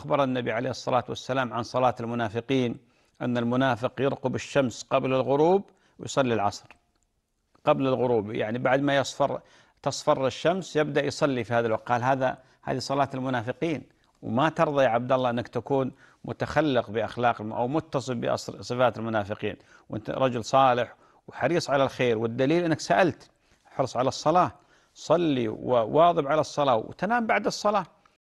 أخبر النبي عليه الصلاة والسلام عن صلاة المنافقين أن المنافق يرقب الشمس قبل الغروب ويصلي العصر قبل الغروب يعني بعد ما يصفر تصفر الشمس يبدأ يصلي في هذا الوقت قال هذا هذه صلاة المنافقين وما ترضى يا عبد الله أنك تكون متخلق بأخلاق أو متصف بصفات المنافقين وأنت رجل صالح وحريص على الخير والدليل أنك سألت حرص على الصلاة صلي وواظب على الصلاة وتنام بعد الصلاة